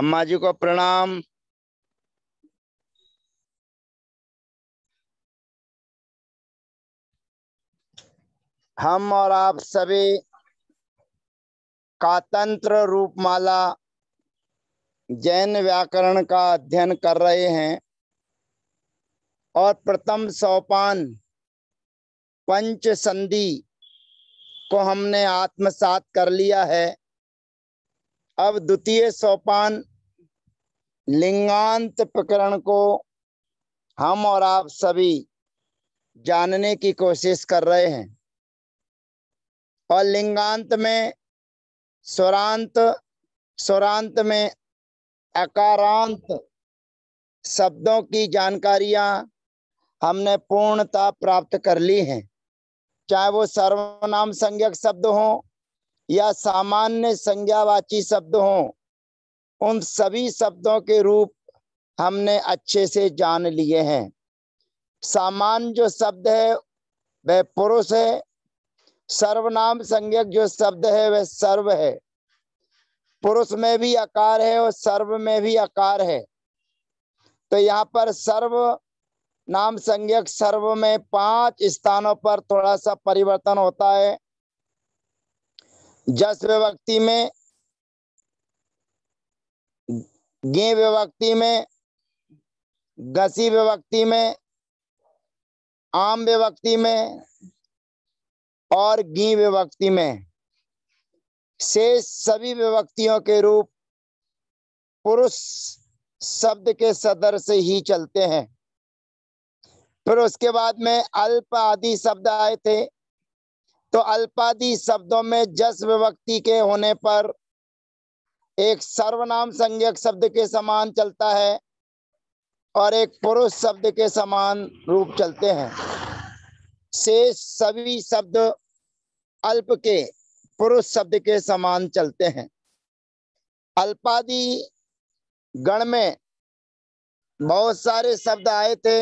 अम्मा जी को प्रणाम हम और आप सभी कातंत्र रूपमाला जैन व्याकरण का अध्ययन कर रहे हैं और प्रथम सोपान पंच संधि को हमने आत्मसात कर लिया है अब द्वितीय सोपान लिंगांत प्रकरण को हम और आप सभी जानने की कोशिश कर रहे हैं और लिंगांत में स्वरांत स्वरांत में अकारांत शब्दों की जानकारियां हमने पूर्णता प्राप्त कर ली हैं चाहे वो सर्वनाम संज्ञक शब्द हों या सामान्य संज्ञावाची शब्द हो उन सभी शब्दों के रूप हमने अच्छे से जान लिए हैं सामान्य जो शब्द है वह पुरुष है सर्वनाम संज्ञक जो शब्द है वह सर्व है पुरुष में भी आकार है और सर्व में भी आकार है तो यहाँ पर सर्व नाम संज्ञक सर्व में पांच स्थानों पर थोड़ा सा परिवर्तन होता है जस विभक्ति में गे विभक्ति में गसी विभक्ति में आम विभक्ति में और गी विभक्ति में से सभी विभक्तियों के रूप पुरुष शब्द के सदर से ही चलते हैं फिर उसके बाद में अल्प आदि शब्द आए थे तो अल्पादि शब्दों में जस विभक्ति के होने पर एक सर्वनाम संज्ञक शब्द के समान चलता है और एक पुरुष शब्द के समान रूप चलते हैं शेष सभी शब्द अल्प के पुरुष शब्द के समान चलते हैं अल्पादि गण में बहुत सारे शब्द आए थे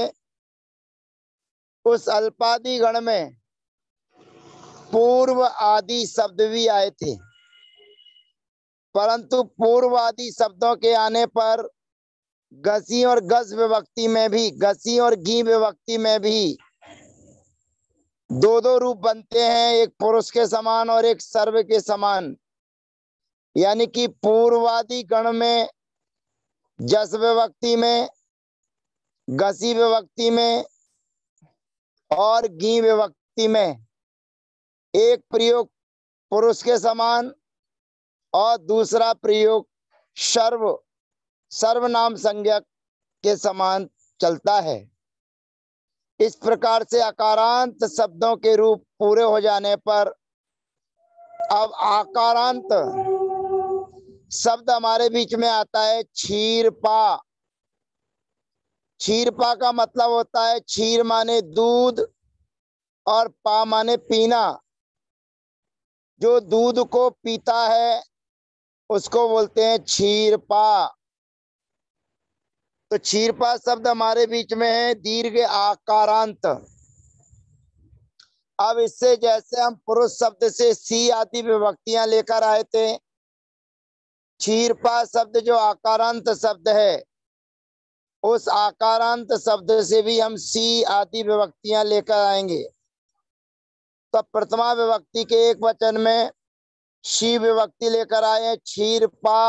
उस अल्पादि गण में पूर्व आदि शब्द भी आए थे परंतु पूर्व आदि शब्दों के आने पर घसी और गज विभक्ति में भी घसी और घी विभक्ति में भी दो दो रूप बनते हैं एक पुरुष के समान और एक सर्व के समान यानी कि पूर्वादि गण में जस विभक्ति में घसी विभक्ति में और घी विभक्ति में एक प्रयोग पुरुष के समान और दूसरा प्रयोग सर्व सर्वनाम संज्ञक के समान चलता है इस प्रकार से आकारांत शब्दों के रूप पूरे हो जाने पर अब आकारांत शब्द हमारे बीच में आता है क्षीरपा क्षीरपा का मतलब होता है क्षीर माने दूध और पा माने पीना जो दूध को पीता है उसको बोलते हैं छीरपा तो छीरपा शब्द हमारे बीच में है दीर्घ आकारांत अब इससे जैसे हम पुरुष शब्द से सी आदि विभक्तियां लेकर आए थे छीरपा शब्द जो आकारांत शब्द है उस आकारांत शब्द से भी हम सी आदि विभक्तियां लेकर आएंगे तब प्रथमा विभक्ति के एक वचन में शी विभक्ति लेकर आए पा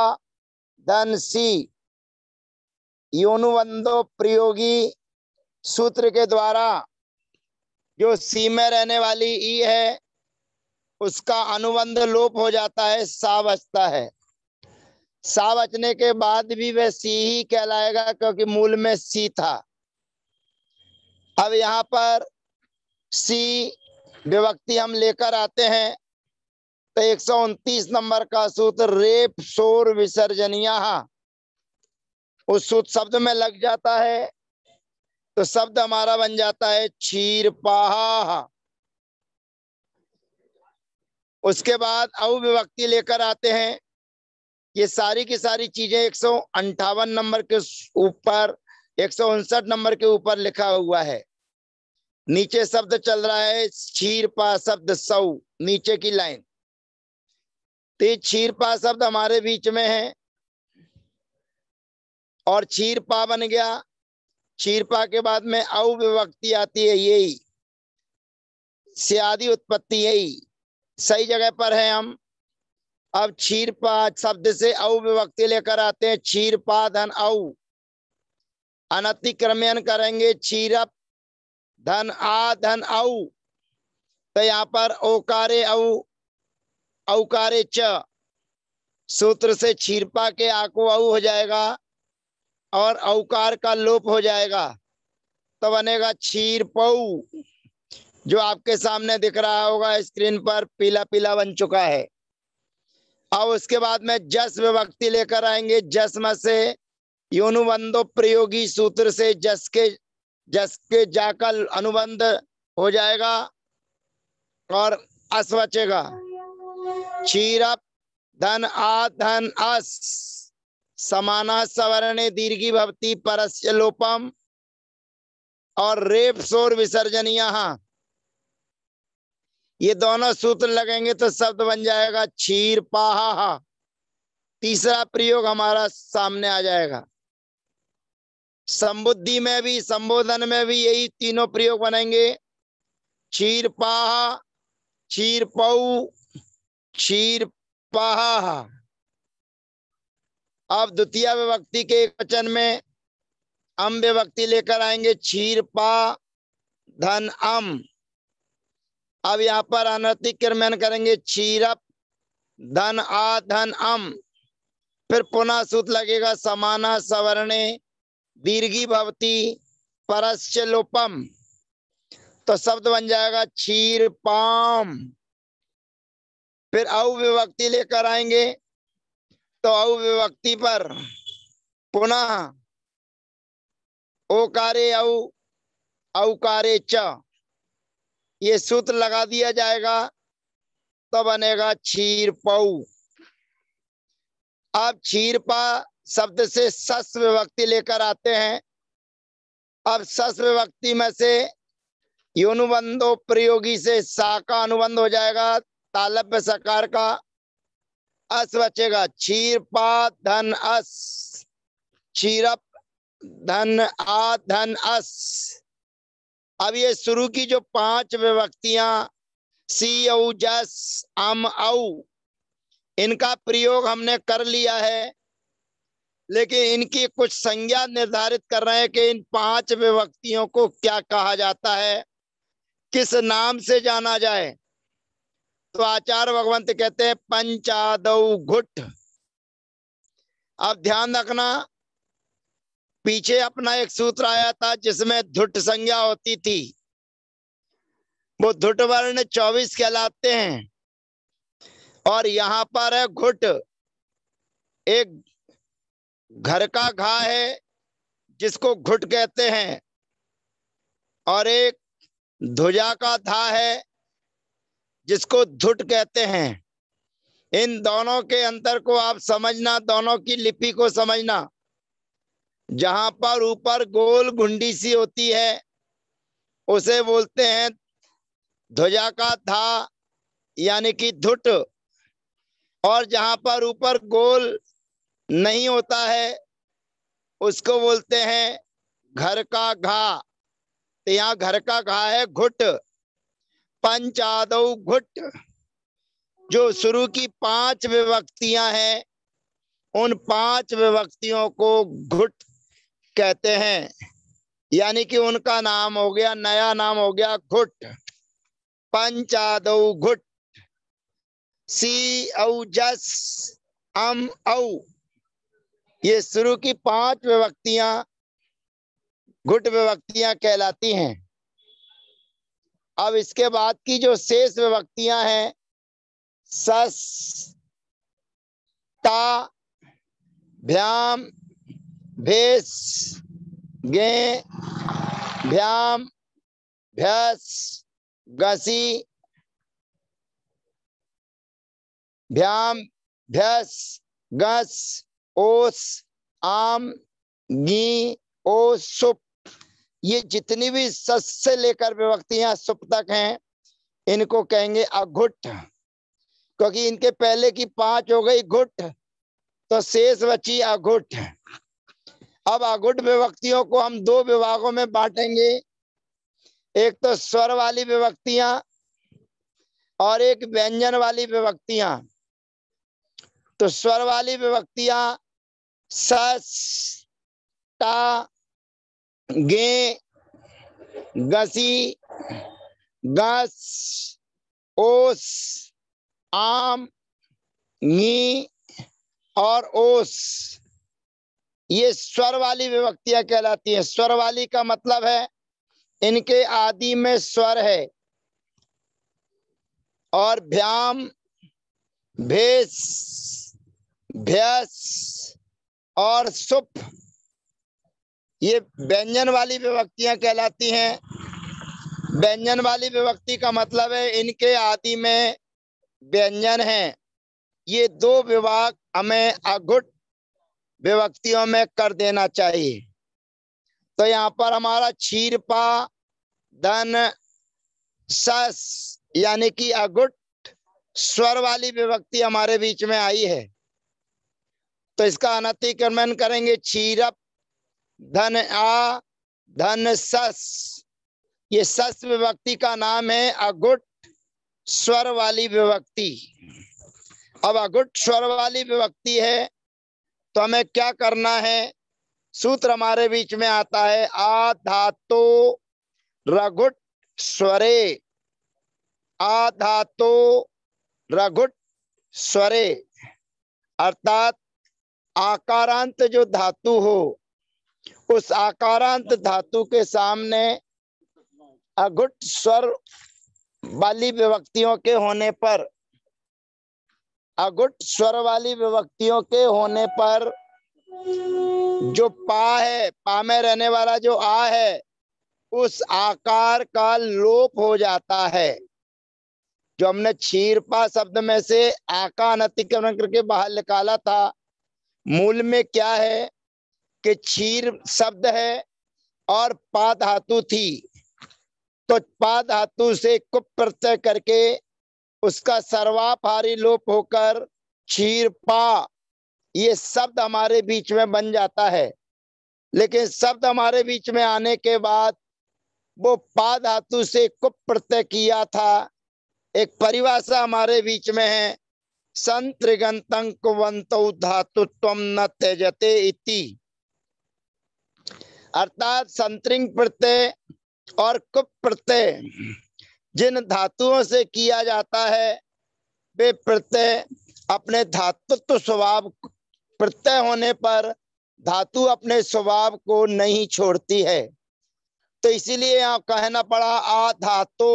धन सी योनुबंधो प्रयोगी सूत्र के द्वारा जो सी में रहने वाली ई है उसका अनुबंध लोप हो जाता है सा बचता है सा बचने के बाद भी वह सी ही कहलाएगा क्योंकि मूल में सी था अब यहाँ पर सी विभक्ति हम लेकर आते हैं तो एक नंबर का सूत्र रेप शोर विसर्जनिया उस सूत्र शब्द में लग जाता है तो शब्द हमारा बन जाता है क्षीर पहा उसके बाद अविभक्ति लेकर आते हैं ये सारी की सारी चीजें एक नंबर के ऊपर एक नंबर के ऊपर लिखा हुआ है नीचे शब्द चल रहा है क्षीरपा शब्द सौ नीचे की लाइन तो क्षीरपा शब्द हमारे बीच में है और क्षीरपा बन गया क्षीरपा के बाद में अव्यवक्ति आती है यही से आदि उत्पत्ति यही सही जगह पर है हम अब क्षीरपा शब्द से अव्यवक्ति लेकर आते हैं क्षीरपा धन औ अनतिक्रमण करेंगे क्षीरप धन आ धन औ तो यहाँ पर ओकारे औ औकारे च सूत्र से छीरपा के आको औ हो जाएगा और औकार का लोप हो जाएगा तो बनेगा छीर पऊ जो आपके सामने दिख रहा होगा स्क्रीन पर पीला पीला बन चुका है अब उसके बाद में जस विभक्ति लेकर आएंगे जसम से योनुबंधो प्रयोगी सूत्र से जस के जिसके जाकल अनुबंध हो जाएगा और अस बचेगा क्षीरप धन आ धन अस समाना सवर्ण दीर्घी भवती परस्य लोपम और रेप शोर विसर्जन हाँ। ये दोनों सूत्र लगेंगे तो शब्द बन जाएगा क्षीर पाहा तीसरा प्रयोग हमारा सामने आ जाएगा संबुद्धि में भी संबोधन में भी यही तीनों प्रयोग बनेंगे क्षीर पाह क्षीर पऊ क्षीर पहा अब द्वितीय विभक्ति के वचन में अम विभक्ति लेकर आएंगे क्षीर पा धन अम अब यहाँ पर अनर्थिक करेंगे क्षीरप धन आ धन अम फिर पुनः सूत लगेगा समाना सवर्णे दीर्घी भवती परस्य लोपम तो शब्द बन जाएगा क्षीर पाम फिर अविभक्ति लेकर आएंगे तो अविभक्ति पर पुनः ओकारे औ औकारे च ये सूत्र लगा दिया जाएगा तो बनेगा क्षीर पऊ अब क्षीर पा शब्द से शस्त्र विभक्ति लेकर आते हैं अब शस्त्र विभक्ति में से योनुबंधो प्रयोगी से सा का अनुबंध हो जाएगा तालब्य सकार का अस बचेगा पा धन अस क्षीरप धन आ धन अस अब ये शुरू की जो पांच विभक्तियां सी औ जस अम औ इनका प्रयोग हमने कर लिया है लेकिन इनकी कुछ संज्ञा निर्धारित कर रहे हैं कि इन पांच विभक्तियों को क्या कहा जाता है किस नाम से जाना जाए तो आचार्य भगवंत कहते हैं पंचाद घुट अब ध्यान रखना पीछे अपना एक सूत्र आया था जिसमें धुट संज्ञा होती थी वो धुट वर्ण चौबीस कहलाते हैं और यहां पर है घुट एक घर का घा है जिसको घुट कहते हैं और एक ध्वजा का धा है जिसको धुट कहते हैं इन दोनों के अंतर को आप समझना दोनों की लिपि को समझना जहां पर ऊपर गोल गुंडी सी होती है उसे बोलते हैं ध्वजा का धा यानी कि धुट और जहां पर ऊपर गोल नहीं होता है उसको बोलते हैं घर का घा तो यहाँ घर का घा है घुट पंचाद घुट जो शुरू की पांच विभक्तियां हैं उन पांच विभक्तियों को घुट कहते हैं यानी कि उनका नाम हो गया नया नाम हो गया घुट पंचाद घुट सी औ जस अम औ ये शुरू की पांच विभक्तियां गुट विभक्तियां कहलाती हैं अब इसके बाद की जो शेष विभक्तियां हैं सस ता भ्याम भेस गे भ्याम भ्यास गसी भ्याम भ्यास गस ओस आम गी ओ सुप ये जितनी भी सस से लेकर विभक्तियां सुप तक हैं इनको कहेंगे अघुट क्योंकि इनके पहले की पांच हो गई घुट तो शेष बची अघुट अब अघुट विभक्तियों को हम दो विभागों में बांटेंगे एक तो स्वर वाली विभक्तियां और एक व्यंजन वाली विभक्तियां तो स्वर वाली विभक्तियां सस टा गे गसी गस ओस आम नी और ओस ये स्वर वाली विभक्तियां कहलाती है स्वर वाली का मतलब है इनके आदि में स्वर है और भ्याम भेष भ्यस और सुप ये व्यंजन वाली विभक्तियां कहलाती हैं व्यंजन वाली विभक्ति का मतलब है इनके आदि में व्यंजन है ये दो विभाग हमें अघुट विभक्तियों में कर देना चाहिए तो यहाँ पर हमारा क्षीरपा धन सस यानी कि अघुट स्वर वाली विभक्ति हमारे बीच में आई है तो इसका अनतिक्रमण करेंगे क्षीरप धन आ धन सस ये सस विभक्ति का नाम है अगुट स्वर वाली विभक्ति अब अगुट स्वर वाली विभक्ति है तो हमें क्या करना है सूत्र हमारे बीच में आता है आ धातो रघुट स्वरे आ धातो रघुट स्वरे अर्थात आकारांत जो धातु हो उस आकारांत धातु के सामने अघुट स्वर वाली विभक्तियों के होने पर अघुट स्वर वाली विभक्तियों के होने पर जो पा है पा में रहने वाला जो आ है उस आकार का लोप हो जाता है जो हमने क्षीरपा शब्द में से आका अनतिक्रमण करके बाहर निकाला था मूल में क्या है कि क्षीर शब्द है और पा धातु थी तो पा धातु से कुप प्रत्यय करके उसका सर्वापहारी लोप होकर क्षीर पा ये शब्द हमारे बीच में बन जाता है लेकिन शब्द हमारे बीच में आने के बाद वो पा धातु से कुप प्रत्यय किया था एक परिभाषा हमारे बीच में है संतृगंत कुवंत धातुत्व न त्यजते इति अर्थात संतृंग प्रत्यय और कुप प्रत्यय जिन धातुओं से किया जाता है वे प्रत्यय अपने धातुत्व स्वभाव प्रत्यय होने पर धातु अपने स्वभाव को नहीं छोड़ती है तो इसीलिए यहाँ कहना पड़ा आ धातु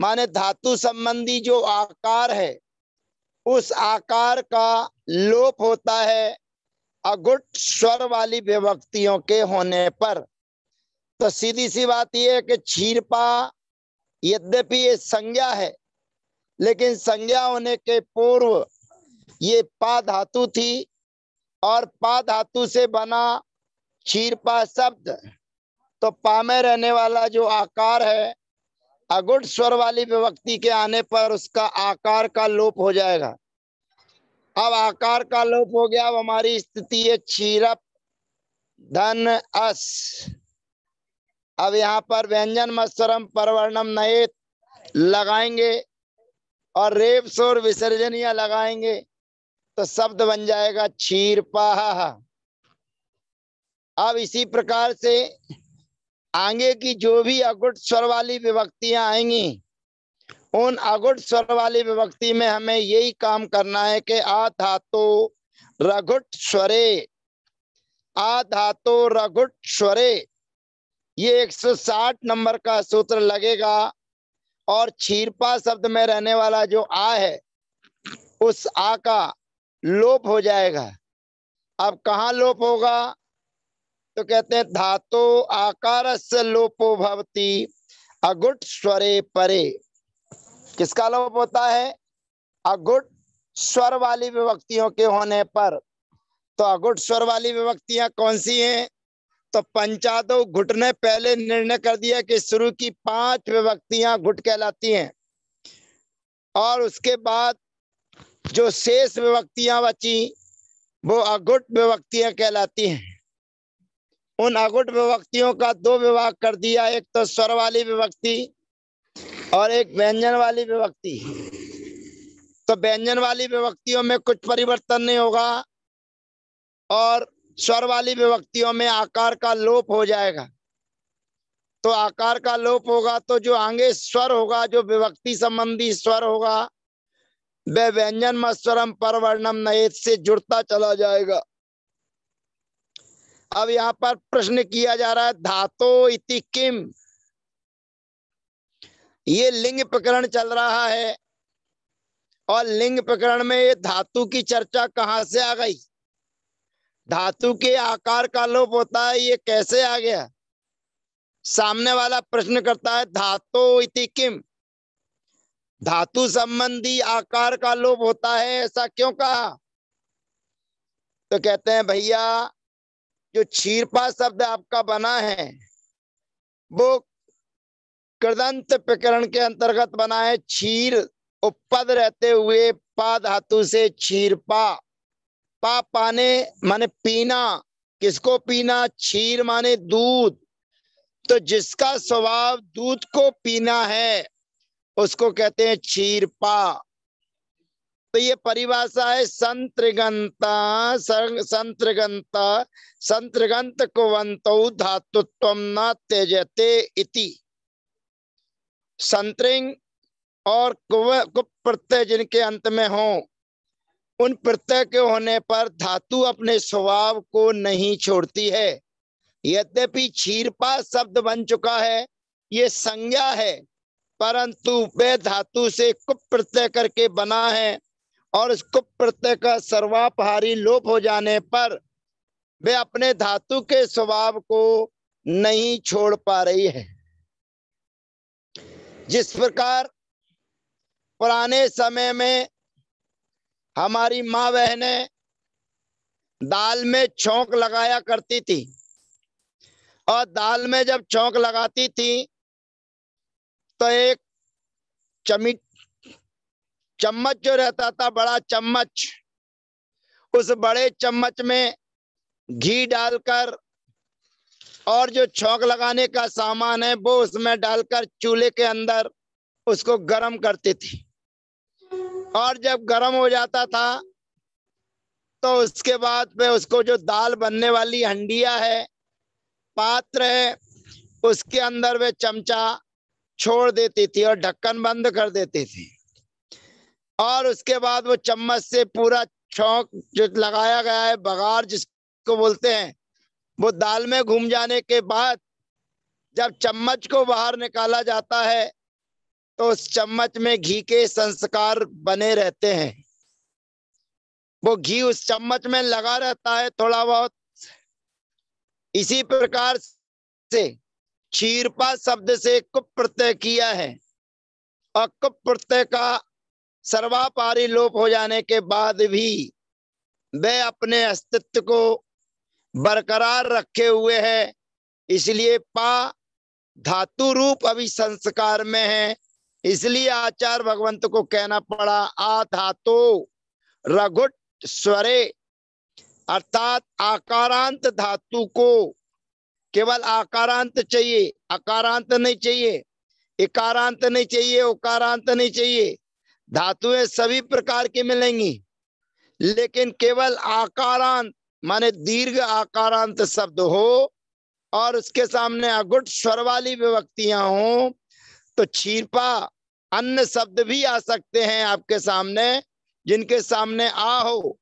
माने धातु संबंधी जो आकार है उस आकार का लोप होता है अगुट स्वर वाली विभक्तियों के होने पर तो सीधी सी बात यह है कि छीरपा यद्यपि ये संज्ञा है लेकिन संज्ञा होने के पूर्व ये पा धातु थी और पा धातु से बना क्षीरपा शब्द तो पा में रहने वाला जो आकार है अगुट स्वर वाली विभक्ति के आने पर उसका आकार का लोप हो जाएगा अब आकार का लोप हो गया अब हमारी स्थिति है क्षीरप धन अस अब यहाँ पर व्यंजन मत्सरम परवर्णम नए लगाएंगे और रेप शोर विसर्जनिया लगाएंगे तो शब्द बन जाएगा क्षीरपाह अब इसी प्रकार से आगे की जो भी अगुट स्वर वाली विभक्तियां आएंगी उन अगुट स्वर वाली विभक्ति में हमें यही काम करना है कि आ धातो रघुट स्वरे आ धातो रघुट स्वरे ये 160 नंबर का सूत्र लगेगा और छीरपा शब्द में रहने वाला जो आ है उस आ का लोप हो जाएगा अब कहा लोप होगा तो कहते हैं धातो आकार से लोपो भवती अगुट स्वरे परे किसका लोप होता है अगुट स्वर वाली विभक्तियों के होने पर तो अगुट स्वर वाली विभक्तियां कौन सी हैं तो पंचादो घुट ने पहले निर्णय कर दिया कि शुरू की पांच विभक्तियां घुट कहलाती हैं और उसके बाद जो शेष विभक्तियां बची वो अगुट विभक्तियां कहलाती हैं उन अगुट विभक्तियों का दो विभाग कर दिया एक तो स्वर वाली विभक्ति और एक व्यंजन वाली विभक्ति तो व्यंजन वाली विभक्तियों में कुछ परिवर्तन नहीं होगा और स्वर वाली विभक्तियों में आकार का लोप हो जाएगा तो आकार का लोप होगा तो जो आगे स्वर होगा जो विभक्ति संबंधी स्वर होगा वह व्यंजन मस्वरम परवर्णम नएत से जुड़ता चला जाएगा अब यहाँ पर प्रश्न किया जा रहा है धातो इति किम ये लिंग प्रकरण चल रहा है और लिंग प्रकरण में ये धातु की चर्चा कहा से आ गई धातु के आकार का लोप होता है ये कैसे आ गया सामने वाला प्रश्न करता है धातो इति किम धातु संबंधी आकार का लोप होता है ऐसा क्यों कहा तो कहते हैं भैया जो छीरपा शब्द आपका बना है वो कृदंत प्रकरण के अंतर्गत बना है छीर उपद रहते हुए पा धातु से छीरपा पा पाने माने पीना किसको पीना छीर माने दूध तो जिसका स्वभाव दूध को पीना है उसको कहते हैं छीरपा तो ये परिभाषा है संत्रगंता संतृगंता संतगंत कुवंत धातुत्व न त्यजते इति संतरिंग और कुव कुप प्रत्यय जिनके अंत में हो उन प्रत्यय के होने पर धातु अपने स्वभाव को नहीं छोड़ती है यद्यपि क्षीरपा शब्द बन चुका है ये संज्ञा है परंतु वे धातु से कुप प्रत्यय करके बना है और इसको प्रत्यय का सर्वापहारी लोप हो जाने पर वे अपने धातु के स्वभाव को नहीं छोड़ पा रही है जिस प्रकार पुराने समय में हमारी माँ बहने दाल में चौंक लगाया करती थी और दाल में जब चौंक लगाती थी तो एक चमी चम्मच जो रहता था बड़ा चम्मच उस बड़े चम्मच में घी डालकर और जो छोंक लगाने का सामान है वो उसमें डालकर चूल्हे के अंदर उसको गर्म करती थी और जब गर्म हो जाता था तो उसके बाद में उसको जो दाल बनने वाली हंडिया है पात्र है उसके अंदर वे चमचा छोड़ देती थी और ढक्कन बंद कर देती थी और उसके बाद वो चम्मच से पूरा छोंक जो लगाया गया है बघार जिसको बोलते हैं वो दाल में घूम जाने के बाद जब चम्मच को बाहर निकाला जाता है तो उस चम्मच में घी के संस्कार बने रहते हैं वो घी उस चम्मच में लगा रहता है थोड़ा बहुत इसी प्रकार से क्षीरपा शब्द से कुप प्रत्यय किया है और कुप प्रत्यय का सर्वापारी लोप हो जाने के बाद भी वे अपने अस्तित्व को बरकरार रखे हुए है इसलिए पा धातु रूप अभी संस्कार में है इसलिए आचार्य भगवंत को कहना पड़ा आ धातु रघुट स्वरे अर्थात आकारांत धातु को केवल आकारांत चाहिए अकारांत नहीं चाहिए इकारांत नहीं चाहिए उकारांत नहीं चाहिए धातुएं सभी प्रकार की मिलेंगी लेकिन केवल आकारांत माने दीर्घ आकारांत शब्द हो और उसके सामने अगुट स्वर वाली विभक्तियां हो तो छीरपा अन्य शब्द भी आ सकते हैं आपके सामने जिनके सामने आ हो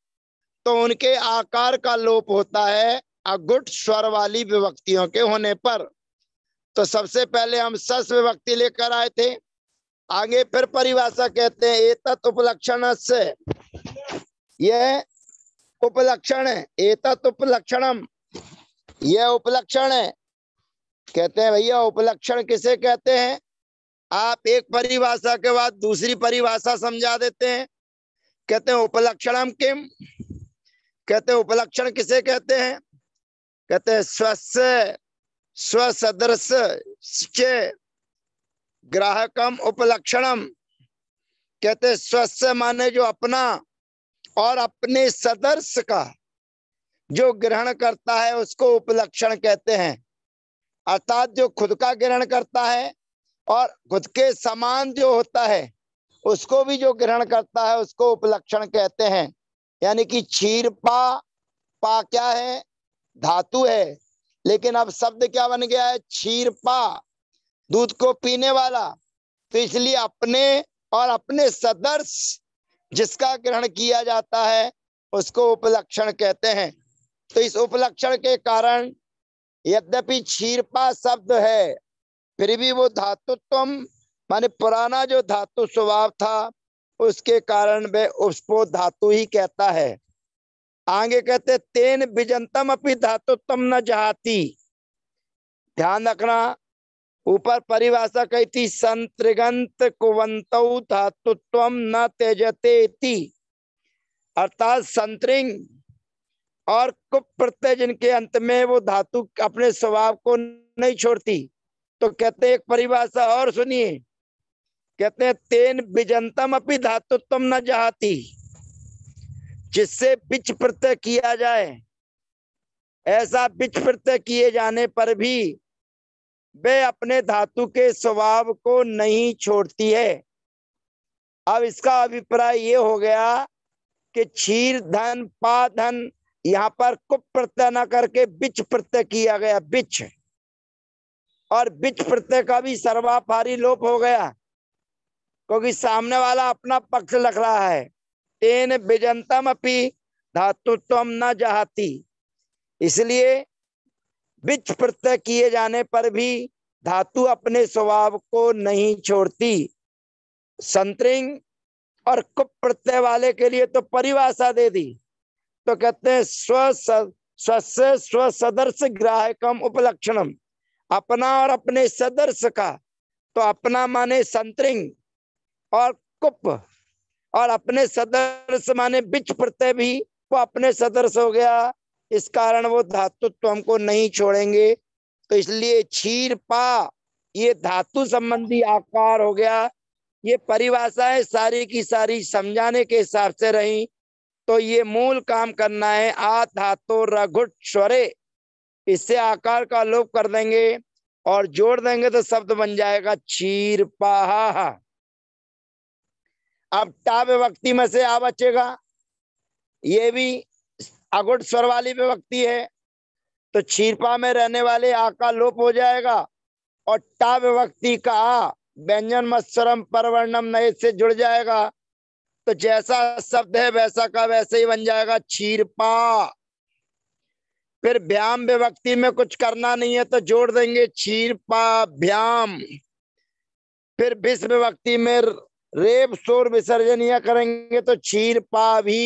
तो उनके आकार का लोप होता है अगुट स्वर वाली विभक्तियों के होने पर तो सबसे पहले हम सस विभक्ति लेकर आए थे आगे फिर परिभाषा कहते हैं एतत् उपलक्षण से यह उपलक्षण है एतत् उपलक्षणम यह उपलक्षण है कहते हैं भैया उपलक्षण किसे कहते हैं आप एक परिभाषा के बाद दूसरी परिभाषा समझा देते हैं कहते हैं उपलक्षणम किम कहते हैं उपलक्षण किसे कहते हैं कहते हैं स्वस्य स्वसदृश ग्राहकम उपलक्षणम कहते स्वस्य माने जो अपना और अपने सदर्श का जो ग्रहण करता है उसको उपलक्षण कहते हैं अर्थात जो खुद का ग्रहण करता है और खुद के समान जो होता है उसको भी जो ग्रहण करता है उसको उपलक्षण कहते हैं यानी कि क्षीर पा पा क्या है धातु है लेकिन अब शब्द क्या बन गया है क्षीर पा दूध को पीने वाला तो इसलिए अपने और अपने सदर्श जिसका ग्रहण किया जाता है उसको उपलक्षण कहते हैं तो इस उपलक्षण के कारण यद्यपि क्षीरपा शब्द है फिर भी वो धातुत्व माने पुराना जो धातु स्वभाव था उसके कारण वे उसको धातु ही कहता है आगे कहते तेन बिजंतम अपनी धातुत्व न जहाती ध्यान रखना ऊपर परिभाषा कही थी संतृगंत कुवंत धातुत्व न तेजते अर्थात संतरिंग और कुप प्रत्यय जिनके अंत में वो धातु अपने स्वभाव को नहीं छोड़ती तो कहते एक परिभाषा और सुनिए कहते हैं तेन बिजंतम अपनी धातुत्व न जाती जिससे बिच प्रत्यय किया जाए ऐसा बिच प्रत्यय किए जाने पर भी वे अपने धातु के स्वभाव को नहीं छोड़ती है अब इसका अभिप्राय ये हो गया कि क्षीर धन पा धन यहाँ पर कुप प्रत्यय न करके बिच प्रत्यय किया गया बिच और बिच प्रत्यय का भी सर्वापारी लोप हो गया क्योंकि सामने वाला अपना पक्ष लग रहा है तेन बिजंतम अपी धातुत्व न जहाती इसलिए बिच प्रत्यय किए जाने पर भी धातु अपने स्वभाव को नहीं छोड़ती संतरिंग और कुप प्रत्यय वाले के लिए तो परिभाषा दे दी तो कहते हैं स्व स्वस्य स्व सदर्श ग्राहकम उपलक्षणम अपना और अपने सदर्श का तो अपना माने संतरिंग और कुप और अपने सदर्श माने बिच प्रत्यय भी वो अपने सदर्श हो गया इस कारण वो धातुत्व हमको नहीं छोड़ेंगे तो इसलिए क्षीर पा ये धातु संबंधी आकार हो गया ये परिभाषाएं सारी की सारी समझाने के हिसाब से रही तो ये मूल काम करना है आ धातु रघुट स्वरे इससे आकार का लोप कर देंगे और जोड़ देंगे तो शब्द बन जाएगा क्षीर पहा अब टाब में से आ बचेगा ये भी अगुट स्वर वाली विभक्ति है तो छीरपा में रहने वाले आ का लोप हो जाएगा और टा विभक्ति का आ व्यंजन मत्सरम परवर्णम नये से जुड़ जाएगा तो जैसा शब्द है वैसा का वैसे ही बन जाएगा छीरपा फिर भ्याम विभक्ति में कुछ करना नहीं है तो जोड़ देंगे छीरपा भ्याम फिर विश्व विभक्ति में रेप शोर विसर्जन करेंगे तो छीरपा भी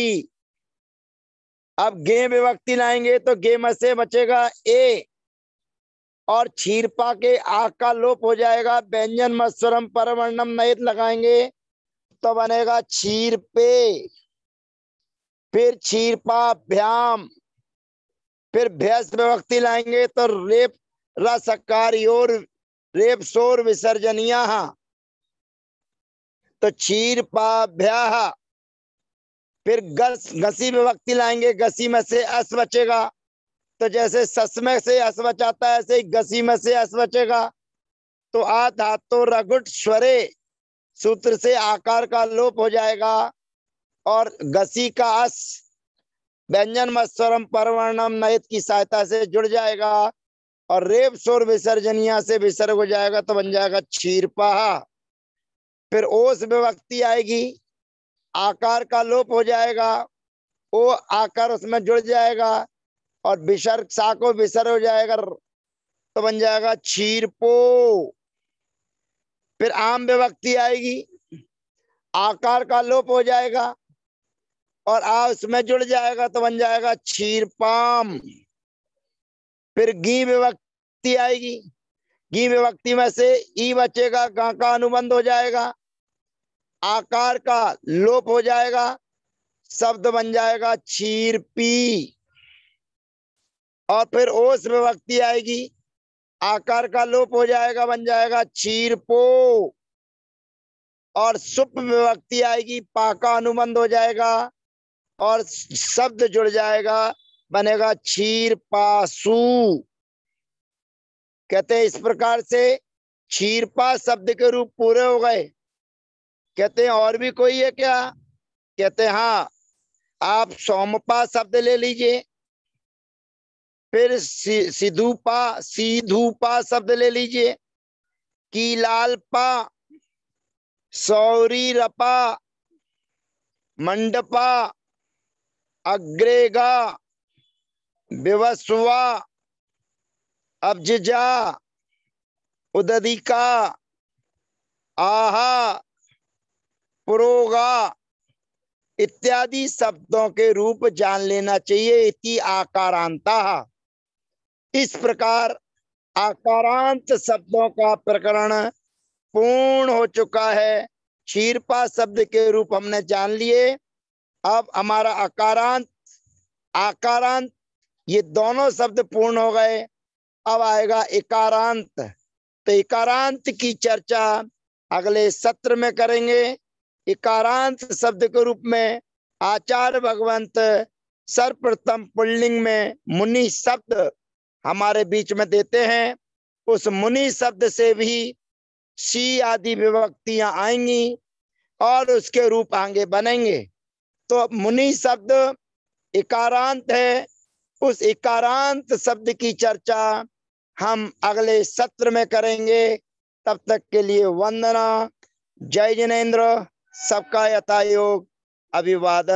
अब गे विभक्ति लाएंगे तो गेम से बचेगा ए और छीरपा के आग का लोप हो जाएगा व्यंजन मस्वरम परवर्णम वर्णम नयत लगाएंगे तो बनेगा छीर पे फिर छीरपा भ्याम फिर भ्यस विभक्ति लाएंगे तो रेप रसकारी योर रेप शोर विसर्जनिया तो पा भ्या फिर गस घसी में वक्ति लाएंगे घसी में से अस बचेगा तो जैसे सस में से अस बचाता है ऐसे ही घसी में से अस बचेगा तो आ धातु रघुट स्वरे सूत्र से आकार का लोप हो जाएगा और घसी का अस व्यंजन मत्स्वरम परवर्णम नयत की सहायता से जुड़ जाएगा और रेप शोर विसर्जनिया से विसर्ग हो जाएगा तो बन जाएगा छीरपा फिर ओस विभक्ति आएगी आकार का लोप हो जाएगा वो आकार उसमें जुड़ जाएगा और विसर्ग साको विसर हो जाएगा तो बन जाएगा छीरपो फिर आम विभक्ति आएगी आकार का लोप हो जाएगा और आ उसमें जुड़ जाएगा तो बन जाएगा छीरपाम फिर घी विभक्ति आएगी घी विभक्ति में से ई बचेगा गां का अनुबंध हो जाएगा आकार का लोप हो जाएगा शब्द बन जाएगा छीर पी और फिर ओस विभक्ति आएगी आकार का लोप हो जाएगा बन जाएगा छीर पो और सुप विभक्ति आएगी पाका अनुबंध हो जाएगा और शब्द जुड़ जाएगा बनेगा छीर पासु कहते इस प्रकार से छीरपा शब्द के रूप पूरे हो गए कहते हैं और भी कोई है क्या कहते हैं हाँ आप सोमपा शब्द ले लीजिए फिर सिधुपा सीधुपा शब्द ले लीजिए कीलालपा सौरी रपा मंडपा अग्रेगा विवस्वा अब्जा उदिका आहा प्रोगा इत्यादि शब्दों के रूप जान लेना चाहिए इति आकारांता इस प्रकार आकारांत शब्दों का प्रकरण पूर्ण हो चुका है क्षीरपा शब्द के रूप हमने जान लिए अब हमारा आकारांत आकारांत ये दोनों शब्द पूर्ण हो गए अब आएगा इकारांत तो इकारांत की चर्चा अगले सत्र में करेंगे इकारांत शब्द के रूप में आचार्य भगवंत सर्वप्रथम पुल्लिंग में मुनि शब्द हमारे बीच में देते हैं उस मुनि शब्द से भी सी आदि विभक्तियां आएंगी और उसके रूप आगे बनेंगे तो मुनि शब्द इकारांत है उस इकारांत शब्द की चर्चा हम अगले सत्र में करेंगे तब तक के लिए वंदना जय जिनेन्द्र सबका यथा योग अभिवादन